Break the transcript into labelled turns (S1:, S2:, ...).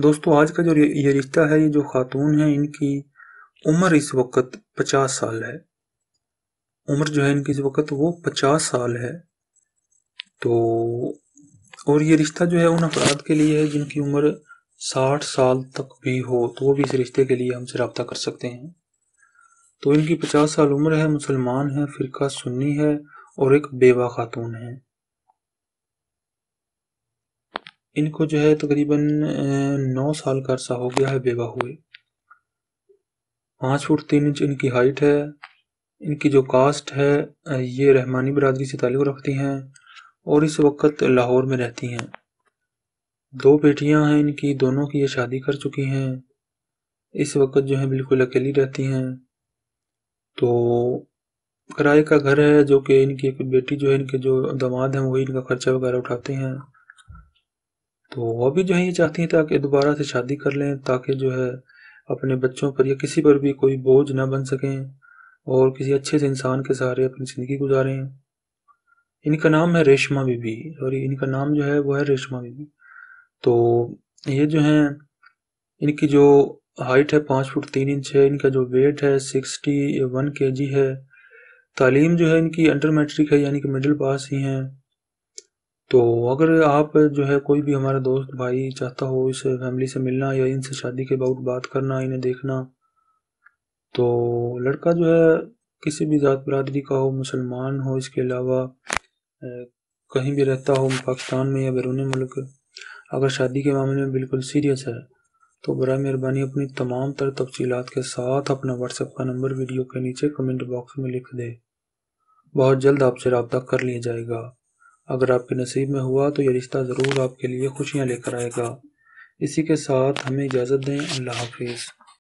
S1: दोस्तों आज का जो ये रिश्ता है ये जो खातून है इनकी उम्र इस वक्त पचास साल है उम्र जो है इनकी इस वक्त वो पचास साल है तो और ये रिश्ता जो है उन अफराद के लिए है जिनकी उम्र साठ साल तक भी हो तो वो भी इस रिश्ते के लिए हमसे रबता कर सकते हैं तो इनकी पचास साल उम्र है मुसलमान है फ़िरका सुन्नी है और एक बेवा खातून है इनको जो है तकरीबन नौ साल का अरसा हो गया है बेवा हुए पाँच फुट तीन इंच इनकी हाइट है इनकी जो कास्ट है ये रहमानी बरदरी से ताल्लुक़ रखती हैं और इस वक्त लाहौर में रहती हैं दो बेटियां हैं इनकी दोनों की ये शादी कर चुकी हैं इस वक्त जो है बिल्कुल अकेली रहती हैं तो किराए का घर है जो कि इनकी एक बेटी जो है इनके जो दामाद हैं वही इनका खर्चा वगैरह उठाते हैं तो वो भी जो है ये चाहती हैं ताकि दोबारा से शादी कर लें ताकि जो है अपने बच्चों पर या किसी पर भी कोई बोझ ना बन सकें और किसी अच्छे से इंसान के सहारे अपनी ज़िंदगी गुजारें इनका नाम है रेशमा बीबी और इनका नाम जो है वो है रेशमा बीबी तो ये जो हैं इनकी जो हाइट है पाँच फुट तीन इंच है इनका जो वेट है सिक्सटी वन के जी है तालीम जो है इनकी अंडर मैट्रिक है यानी कि मिडिल पास ही हैं तो अगर आप जो है कोई भी हमारा दोस्त भाई चाहता हो इस फैमिली से मिलना या इनसे शादी के अबाउट बात करना इन्हें देखना तो लड़का जो है किसी भी ज़ात बरदरी का हो मुसलमान हो इसके अलावा कहीं भी रहता हो पाकिस्तान में या बैरून मुल्क अगर शादी के मामले में बिल्कुल सीरियस है तो बर मेहरबानी अपनी तमाम तर तफसीत के साथ अपना व्हाट्सएप का नंबर वीडियो के नीचे कमेंट बॉक्स में लिख दे बहुत जल्द आपसे रबता कर लिया जाएगा अगर आपके नसीब में हुआ तो ये रिश्ता ज़रूर आपके लिए खुशियाँ लेकर आएगा इसी के साथ हमें इजाज़त दें अल्लाह हाफिज़